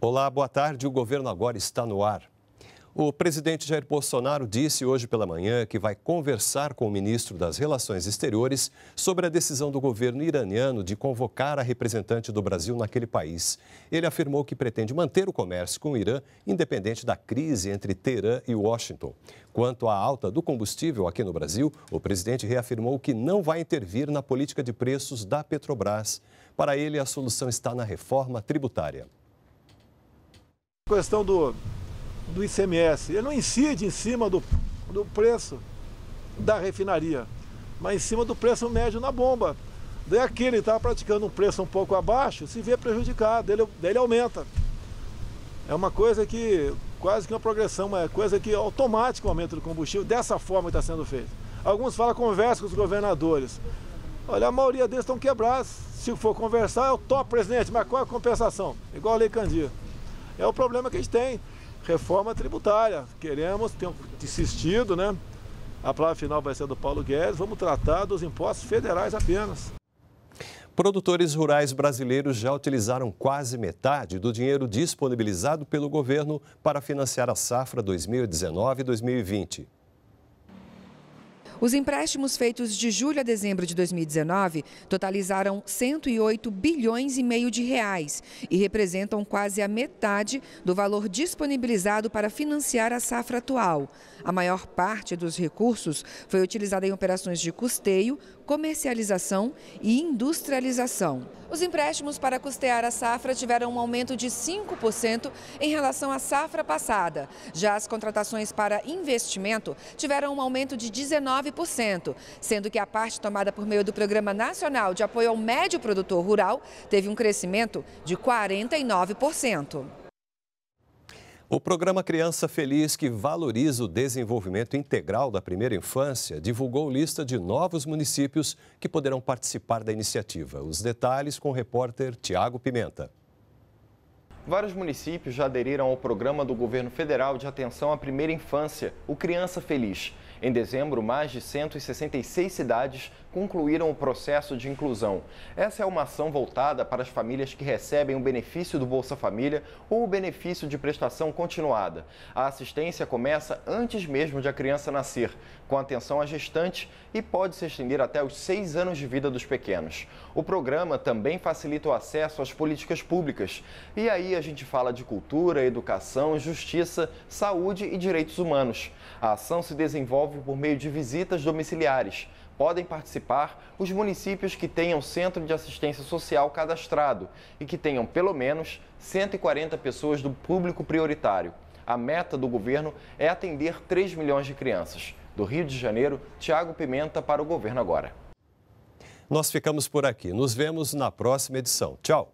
Olá, boa tarde. O governo agora está no ar. O presidente Jair Bolsonaro disse hoje pela manhã que vai conversar com o ministro das Relações Exteriores sobre a decisão do governo iraniano de convocar a representante do Brasil naquele país. Ele afirmou que pretende manter o comércio com o Irã, independente da crise entre Teherã e Washington. Quanto à alta do combustível aqui no Brasil, o presidente reafirmou que não vai intervir na política de preços da Petrobras. Para ele, a solução está na reforma tributária. A questão do do ICMS. Ele não incide em cima do, do preço da refinaria, mas em cima do preço médio na bomba. Daí aquele está praticando um preço um pouco abaixo, se vê prejudicado, ele, ele aumenta. É uma coisa que quase que uma progressão, uma é coisa que automático o aumento do combustível, dessa forma está sendo feito. Alguns falam, conversa com os governadores. Olha, a maioria deles estão quebrados. Se for conversar, é o top presidente, mas qual é a compensação? Igual a Lei Candir. É o problema que a gente tem reforma tributária. Queremos, tenho insistido, né? A palavra final vai ser do Paulo Guedes. Vamos tratar dos impostos federais apenas. Produtores rurais brasileiros já utilizaram quase metade do dinheiro disponibilizado pelo governo para financiar a safra 2019-2020. Os empréstimos feitos de julho a dezembro de 2019 totalizaram 108 bilhões e meio de reais e representam quase a metade do valor disponibilizado para financiar a safra atual. A maior parte dos recursos foi utilizada em operações de custeio, comercialização e industrialização. Os empréstimos para custear a safra tiveram um aumento de 5% em relação à safra passada. Já as contratações para investimento tiveram um aumento de 19 9%, sendo que a parte tomada por meio do Programa Nacional de Apoio ao Médio Produtor Rural teve um crescimento de 49%. O programa Criança Feliz, que valoriza o desenvolvimento integral da primeira infância, divulgou lista de novos municípios que poderão participar da iniciativa. Os detalhes com o repórter Tiago Pimenta. Vários municípios já aderiram ao programa do governo federal de atenção à primeira infância, o Criança Feliz. Em dezembro, mais de 166 cidades concluíram o processo de inclusão. Essa é uma ação voltada para as famílias que recebem o benefício do Bolsa Família ou o benefício de prestação continuada. A assistência começa antes mesmo de a criança nascer, com atenção à gestante e pode se estender até os seis anos de vida dos pequenos. O programa também facilita o acesso às políticas públicas. E aí a gente fala de cultura, educação, justiça, saúde e direitos humanos. A ação se desenvolve alvo por meio de visitas domiciliares. Podem participar os municípios que tenham centro de assistência social cadastrado e que tenham pelo menos 140 pessoas do público prioritário. A meta do governo é atender 3 milhões de crianças. Do Rio de Janeiro, Tiago Pimenta para o Governo Agora. Nós ficamos por aqui. Nos vemos na próxima edição. Tchau!